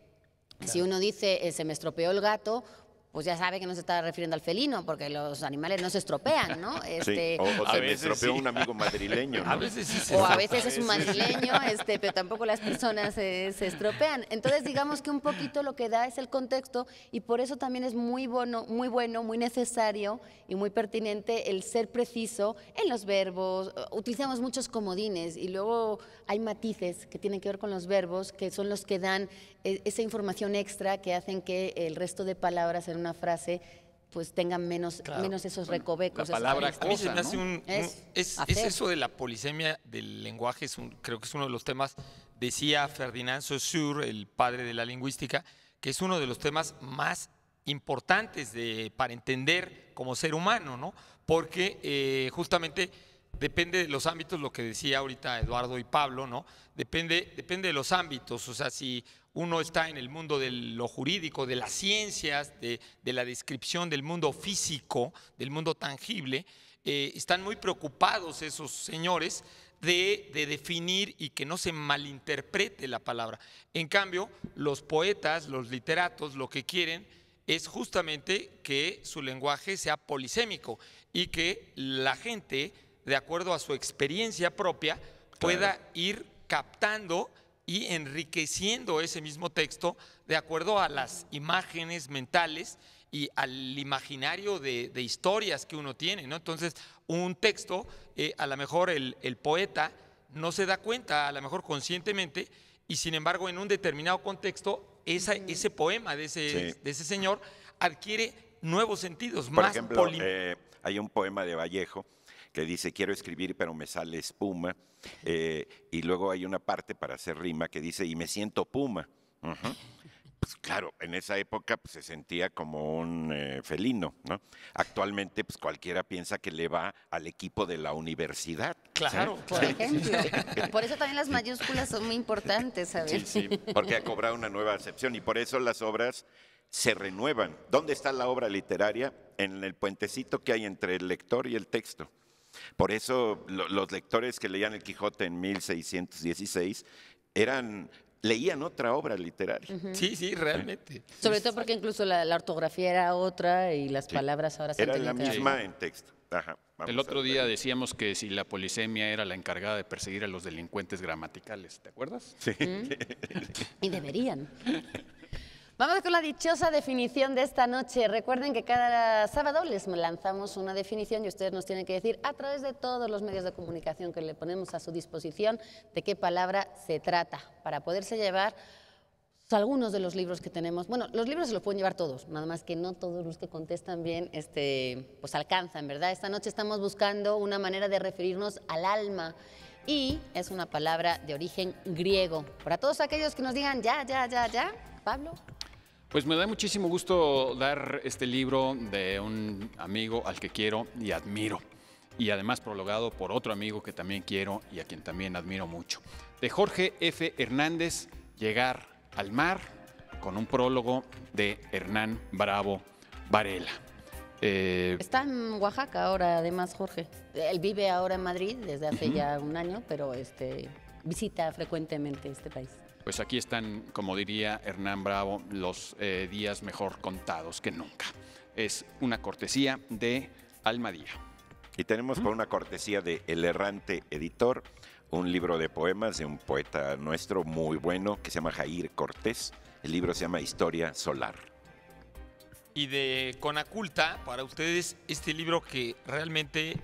Si uno dice eh, se me estropeó el gato, pues ya sabe que no se está refiriendo al felino, porque los animales no se estropean, ¿no? Este, o, se estropeó un amigo madrileño. ¿no? A veces O a veces es un madrileño, este, pero tampoco las personas se estropean. Entonces, digamos que un poquito lo que da es el contexto y por eso también es muy bueno, muy bueno, muy necesario y muy pertinente el ser preciso en los verbos. Utilizamos muchos comodines y luego hay matices que tienen que ver con los verbos, que son los que dan e-, esa información extra que hacen que el resto de palabras en una frase pues tengan menos, menos esos recovecos. es, eso de la polisemia del lenguaje, es creo que es uno de los temas, decía Ferdinand Saussure, el padre de la lingüística, que es uno de los temas más importantes de, para entender como ser humano, ¿no? Porque eh, justamente depende de los ámbitos, lo que decía ahorita Eduardo y Pablo, ¿no? Depende, depende de los ámbitos, o sea, si uno está en el mundo de lo jurídico, de las ciencias, de, la descripción del mundo físico, del mundo tangible, eh, están muy preocupados esos señores de, de, definir y que no se malinterprete la palabra. En cambio, los poetas, los literatos, lo que quieren es justamente que su lenguaje sea polisémico y que la gente de acuerdo a su experiencia propia, pueda ir captando y enriqueciendo ese mismo texto de acuerdo a las imágenes mentales y al imaginario de, historias que uno tiene. ¿no? Entonces, un texto, eh, a lo mejor el, poeta no se da cuenta, a lo mejor conscientemente, y sin embargo en un determinado contexto ese poema de ese, señor adquiere nuevos sentidos, más ejemplo, eh, hay un poema de Vallejo que dice quiero escribir pero me sale espuma, eh, y luego hay una parte para hacer rima que dice y me siento puma. Pues claro, en esa época pues, se sentía como un eh, felino, ¿no? Actualmente pues cualquiera piensa que le va al equipo de la universidad. Claro, por ejemplo. por eso también las mayúsculas son muy importantes, Sí, sí, porque ha cobrado una nueva acepción y por eso las obras se renuevan. ¿Dónde está la obra literaria? En el puentecito que hay entre el lector y el texto. Por eso los lectores que leían el Quijote en 1616 eran leían otra obra literaria. Sí, sí, realmente. Sobre todo porque incluso la, ortografía era otra y las palabras ahora se Era la misma en texto. el otro día decíamos que si la polisemia era la encargada de perseguir a los delincuentes gramaticales, ¿te acuerdas? Sí. y deberían. Vamos con la dichosa definición de esta noche. Recuerden que cada sábado les lanzamos una definición y ustedes nos tienen que decir a través de todos los medios de comunicación que le ponemos a su disposición de qué palabra se trata para poderse llevar algunos de los libros que tenemos. Bueno, los libros se los pueden llevar todos, nada más que no todos los que contestan bien este, pues alcanzan, ¿verdad? Esta noche estamos buscando una manera de referirnos al alma y es una palabra de origen griego. Para todos aquellos que nos digan ya, ya, ya, ya, Pablo, pues me da muchísimo gusto dar este libro de un amigo al que quiero y admiro. Y además prologado por otro amigo que también quiero y a quien también admiro mucho. De Jorge F. Hernández, Llegar al Mar, con un prólogo de Hernán Bravo Varela. Eh, Está en Oaxaca ahora, además, Jorge. Él vive ahora en Madrid desde hace ya un año, pero este, visita frecuentemente este país. Pues aquí están, como diría Hernán Bravo, los eh, días mejor contados que nunca. Es una cortesía de Almadía. Y tenemos ¿Mm? por una cortesía de El Errante Editor, un libro de poemas de un poeta nuestro muy bueno que se llama Jair Cortés. El libro se llama Historia Solar. Y de Conaculta, para ustedes, este libro que realmente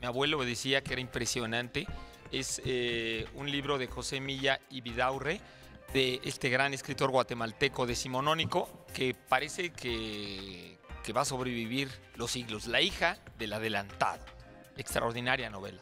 mi abuelo decía que era impresionante, es eh, un libro de José Milla y Vidaurre de este gran escritor guatemalteco decimonónico que parece que, va a sobrevivir los siglos. La hija del adelantado. Extraordinaria novela.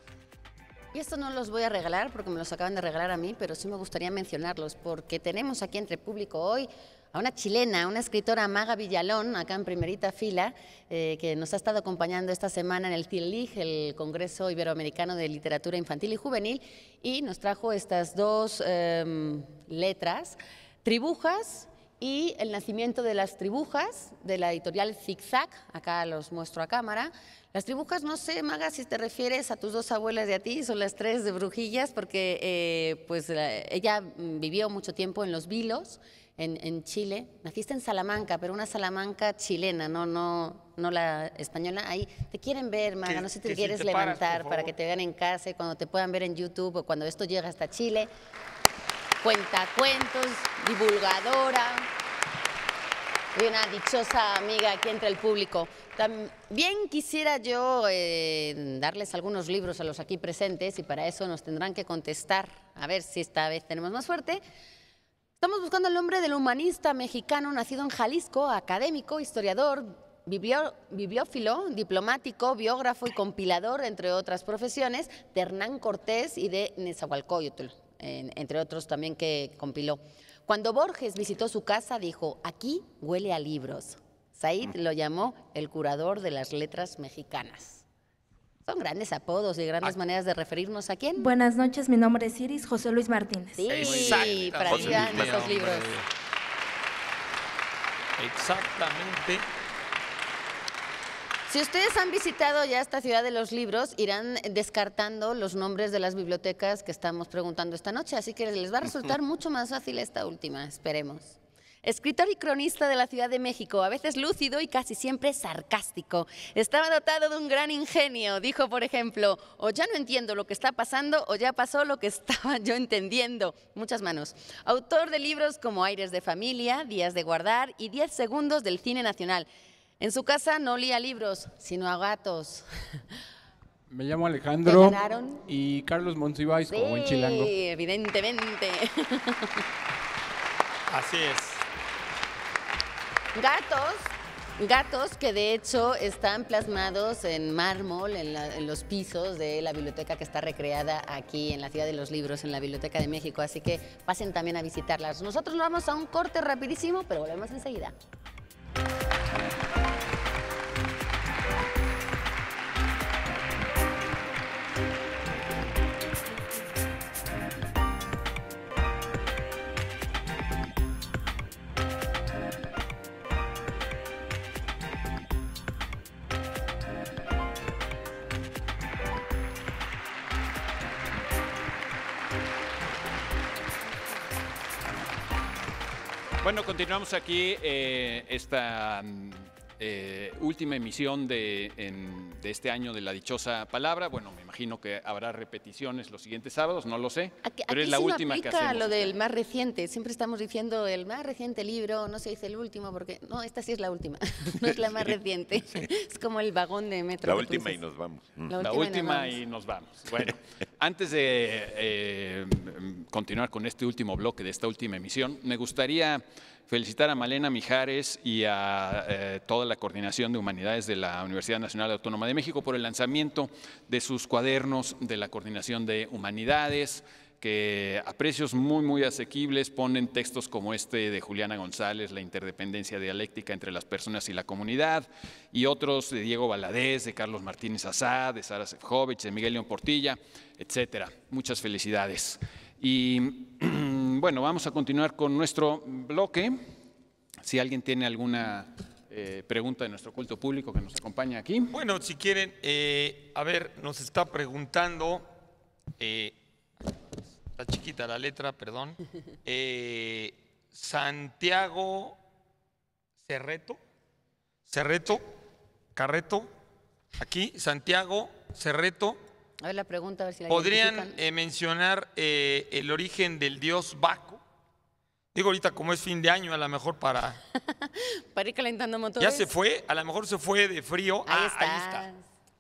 Y esto no los voy a regalar porque me los acaban de regalar a mí, pero sí me gustaría mencionarlos porque tenemos aquí entre público hoy a una chilena, una escritora, Maga Villalón, acá en primerita fila, eh, que nos ha estado acompañando esta semana en el TILIG, el Congreso Iberoamericano de Literatura Infantil y Juvenil, y nos trajo estas dos em, letras, tribujas y el nacimiento de las tribujas de la editorial Zigzag, acá los muestro a cámara. Las tribujas, no sé, Maga, si te refieres a tus dos abuelas de a ti, son las tres de Brujillas, porque eh, pues ella mm, vivió mucho tiempo en Los Vilos, en, Chile. Naciste en Salamanca, pero una Salamanca chilena, no, no, no la española. Ahí te quieren ver, Maga, no sé si te quieres levantar para que te vean en casa cuando te puedan ver en YouTube o cuando esto llegue hasta Chile cuentos, divulgadora y una dichosa amiga aquí entre el público. También quisiera yo eh, darles algunos libros a los aquí presentes y para eso nos tendrán que contestar, a ver si esta vez tenemos más suerte. Estamos buscando el nombre del humanista mexicano nacido en Jalisco, académico, historiador, bibliófilo, diplomático, biógrafo y compilador, entre otras profesiones, de Hernán Cortés y de Nezahualcóyotl entre otros también que compiló. Cuando Borges visitó su casa, dijo, aquí huele a libros. Said lo llamó el curador de las letras mexicanas. Son grandes apodos y grandes maneras de referirnos a quién. Buenas noches, mi nombre es Iris José Luis Martínez. Sí, para esos libros. Exactamente si ustedes han visitado ya esta ciudad de los libros, irán descartando los nombres de las bibliotecas que estamos preguntando esta noche, así que les va a resultar mucho más fácil esta última, esperemos. Escritor y cronista de la Ciudad de México, a veces lúcido y casi siempre sarcástico. Estaba dotado de un gran ingenio. Dijo, por ejemplo, o ya no entiendo lo que está pasando o ya pasó lo que estaba yo entendiendo. Muchas manos. Autor de libros como Aires de Familia, Días de Guardar y Diez Segundos del Cine Nacional. En su casa no lía libros, sino a gatos. Me llamo Alejandro y Carlos Monsiváis, como en Chilango. Sí, evidentemente. Así es. Gatos, gatos que de hecho están plasmados en mármol en, en, los pisos de la biblioteca que está recreada aquí en la Ciudad de los Libros, en la Biblioteca de México. Así que pasen también a visitarlas. Nosotros nos vamos a un corte rapidísimo, pero volvemos enseguida. Continuamos aquí eh, esta mm, eh, última emisión de, este año de la dichosa palabra. Bueno, me imagino que habrá repeticiones los siguientes sábados, no lo sé. pero es la última que hacemos. lo del más reciente. Siempre estamos diciendo el más reciente libro, no se dice el último, porque no, esta sí es la última, no es la más reciente. Es como el vagón de metro. La última y nos vamos. La mm. última, y, nos vamos. Bueno, antes de eh, continuar con este último bloque de esta última emisión, me gustaría felicitar a Malena Mijares y a eh, toda la coordinación de humanidades de la Universidad Nacional Autónoma de México por el lanzamiento de sus cuadernos de la coordinación de humanidades que a precios muy, muy asequibles ponen textos como este de Juliana González, La interdependencia dialéctica entre las personas y la comunidad, y otros de Diego Valadez, de Carlos Martínez Azad, de Sara Sefcovic, de Miguel León Portilla, etcétera. Muchas felicidades. Y bueno, vamos a continuar con nuestro bloque. Si alguien tiene alguna eh, pregunta de nuestro culto público que nos acompaña aquí. Bueno, si quieren, eh, a ver, nos está preguntando, está eh, chiquita la letra, perdón, Santiago Cerreto, Cerreto, Carreto, aquí, Santiago Cerreto a ver la pregunta, a ver si la ¿Podrían eh, mencionar eh, el origen del dios Baco? Digo ahorita, como es fin de año, a lo mejor para... para ir calentando motores. Ya se fue, a lo mejor se fue de frío. Ahí ah, está.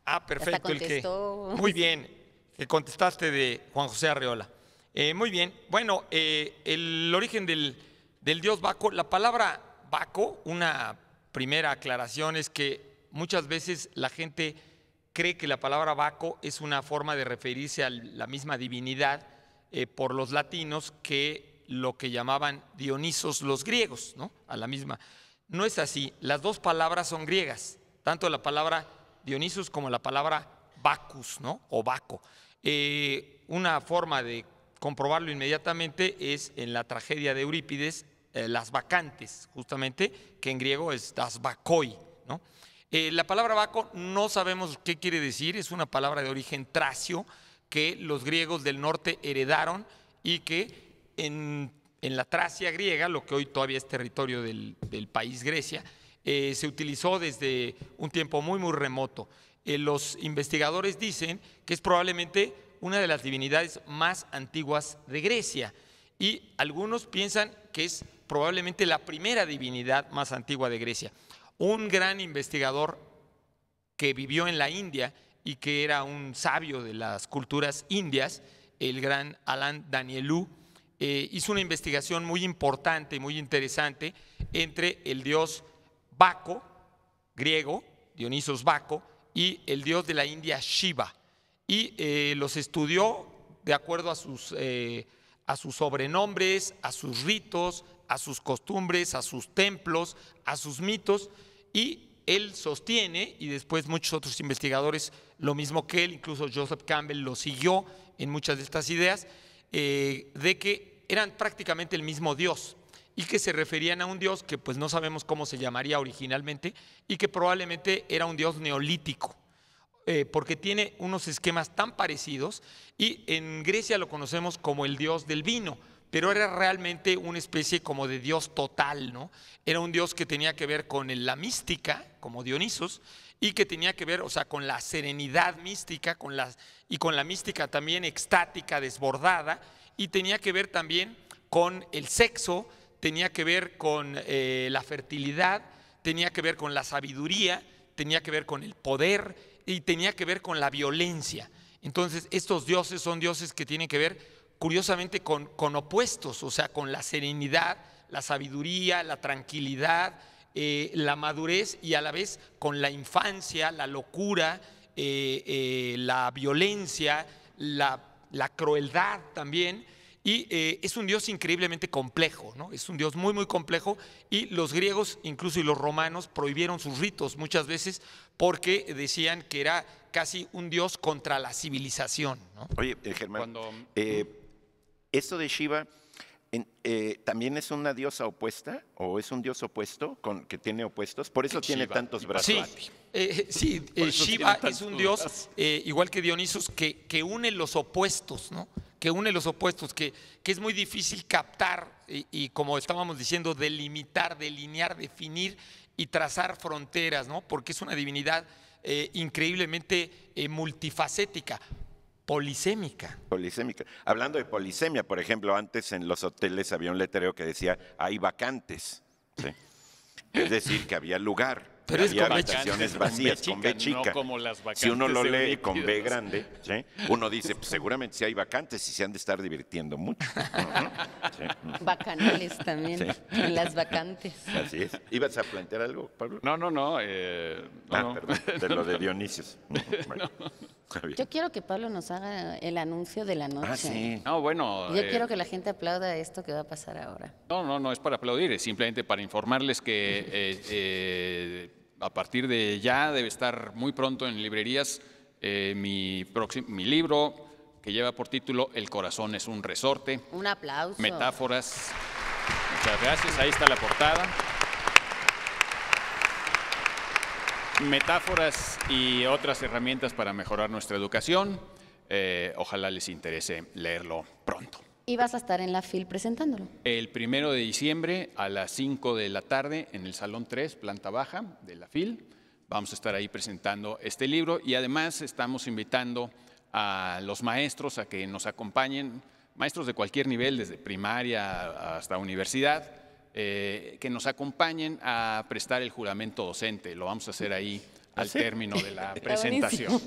Ah, perfecto. muy bien, que contestaste de Juan José Arreola. Eh, muy bien, bueno, el origen del, del dios Baco, la palabra Baco, una primera aclaración es que muchas veces la gente cree que la palabra Baco es una forma de referirse a la misma divinidad eh, por los latinos que lo que llamaban Dionisos los griegos, ¿no? A la misma. No es así, las dos palabras son griegas, tanto la palabra Dionisos como la palabra Bacus, ¿no? O Baco. Eh, una forma de comprobarlo inmediatamente es en la tragedia de Eurípides, eh, las vacantes, justamente, que en griego es das bacoi, ¿no? Eh, la palabra Baco no sabemos qué quiere decir, es una palabra de origen tracio que los griegos del norte heredaron y que en, la Tracia griega, lo que hoy todavía es territorio del, país Grecia, eh, se utilizó desde un tiempo muy, muy remoto. Eh, los investigadores dicen que es probablemente una de las divinidades más antiguas de Grecia y algunos piensan que es probablemente la primera divinidad más antigua de Grecia un gran investigador que vivió en la India y que era un sabio de las culturas indias, el gran Alan Danielou, eh, hizo una investigación muy importante y muy interesante entre el dios Baco, griego, Dionisos Baco, y el dios de la India Shiva. Y eh, los estudió de acuerdo a sus, eh, a sus sobrenombres, a sus ritos, a sus costumbres, a sus templos, a sus mitos y él sostiene, y después muchos otros investigadores, lo mismo que él, incluso Joseph Campbell lo siguió en muchas de estas ideas, eh, de que eran prácticamente el mismo Dios y que se referían a un Dios que pues no sabemos cómo se llamaría originalmente y que probablemente era un Dios neolítico. Eh, porque tiene unos esquemas tan parecidos y en Grecia lo conocemos como el dios del vino, pero era realmente una especie como de dios total, ¿no? Era un dios que tenía que ver con la mística, como Dionisos, y que tenía que ver, o sea, con la serenidad mística con las y con la mística también extática, desbordada, y tenía que ver también con el sexo, tenía que ver con eh, la fertilidad, tenía que ver con la sabiduría, tenía que ver con el poder y tenía que ver con la violencia. Entonces, estos dioses son dioses que tienen que ver curiosamente con, con opuestos, o sea, con la serenidad, la sabiduría, la tranquilidad, eh, la madurez y a la vez con la infancia, la locura, eh, eh, la violencia, la, la crueldad también. Y es un Dios increíblemente complejo, ¿no? Es un Dios muy, muy complejo. Y los griegos, incluso y los romanos, prohibieron sus ritos muchas veces porque decían que era casi un Dios contra la civilización. ¿no? Oye, Germán, esto de Shiva eh, también es una diosa opuesta o es un dios opuesto con, que tiene opuestos, por eso tiene tantos brazos. Eh, eh, sí, Shiva es un dios igual que Dionisos que, une los opuestos, ¿no? Que une los opuestos, que, es muy difícil captar y, y, como estábamos diciendo, delimitar, delinear, definir y trazar fronteras, ¿no? Porque es una divinidad increíblemente multifacética. Polisémica. Polisémica. Hablando de polisemia, por ejemplo, antes en los hoteles había un letrero que decía, hay vacantes. Es decir, que había lugar. Pero había habitaciones vacías con B si uno lo lee con B grande, uno dice, pues, seguramente si hay vacantes y se han de estar divirtiendo mucho. Bacanales también, las vacantes. Así es. ¿Ibas a plantear algo, Pablo? No, no, no. Eh, ah, perdón, de lo de Dionisios. Yo quiero que Pablo nos haga el anuncio de la ah, noche. Ah, sí. bueno. Yo eh, quiero que la gente aplauda esto que va a pasar ahora. No, no, no es para aplaudir, es simplemente para informarles que eh, eh, a partir de ya debe estar muy pronto en librerías mi, mi libro que lleva por título El corazón es un resorte. Un aplauso. Metáforas. Muchas gracias, ahí está la portada. metáforas y otras herramientas para mejorar nuestra educación. Eh, ojalá les interese leerlo pronto. ¿Y vas a estar en la FIL presentándolo? El primero de diciembre a las 5 de la tarde en el Salón 3, planta baja de la FIL. Vamos a estar ahí presentando este libro y además estamos invitando a los maestros a que nos acompañen, maestros de cualquier nivel, desde primaria hasta universidad, eh, que nos acompañen a prestar el juramento docente. Lo vamos a hacer ahí ¿Ah, ¿eh? al término de la presentación.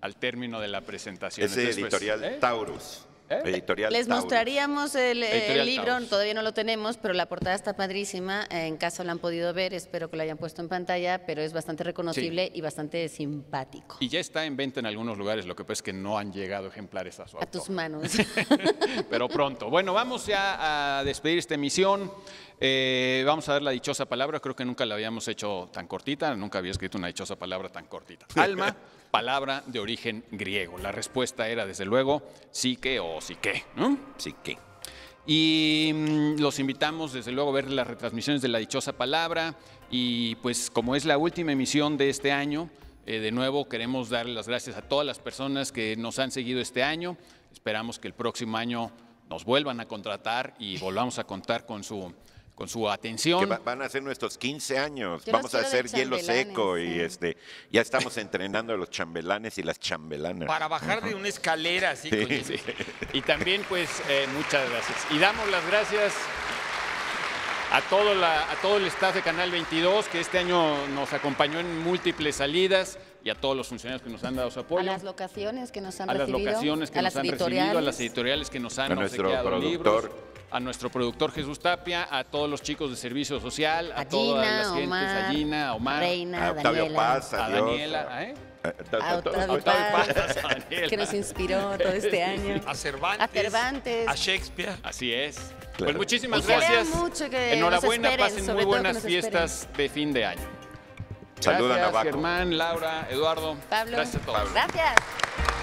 Al término de la presentación. Ese pues, editorial ¿eh? Taurus. ¿Eh? Editorial Les mostraríamos el, libro, todavía no lo tenemos, pero la portada está padrísima. En caso la han podido ver, espero que lo hayan puesto en pantalla, pero es bastante reconocible y bastante simpático. Y ya está en venta en algunos lugares, lo que pasa es que no han llegado ejemplares a su autor. A tus manos. pero pronto. Bueno, vamos ya a despedir esta emisión. Eh, vamos a ver la dichosa palabra, creo que nunca la habíamos hecho tan cortita, nunca había escrito una dichosa palabra tan cortita. Alma palabra de origen griego. La respuesta era, desde luego, sí que o sí que, sí que. Y mm, los invitamos, desde luego, a ver las retransmisiones de la dichosa palabra. Y pues como es la última emisión de este año, eh, de nuevo queremos dar las gracias a todas las personas que nos han seguido este año. Esperamos que el próximo año nos vuelvan a contratar y volvamos a contar con su con su atención. van a ser nuestros 15 años. Vamos a hacer hielo seco y este ya estamos entrenando a los chambelanes y las chambelanas. Para bajar de una escalera, así, sí. Y también, pues, eh, muchas gracias. Y damos las gracias a todo, la, a todo el staff de Canal 22 que este año nos acompañó en múltiples salidas y a todos los funcionarios que nos han dado su apoyo. A las locaciones que nos han recibido. A las editoriales a las editoriales que nos han a nuestro productor. a nuestro productor Jesús Tapia, a todos los chicos de servicio social, a, todas las gentes, Omar, a Gina, Omar, Reina, a Octavio Daniela, Paz, a, Daniela, ¿eh? Eh, eh, a Octavio Paz, que nos inspiró todo este año. A Cervantes. A Cervantes. A Shakespeare. Así es. Pues muchísimas gracias. Mucho que Enhorabuena, pasen muy buenas fiestas de fin de año. Saluda Gracias, Germán, Laura, Eduardo. Pablo. Gracias a todos. Gracias.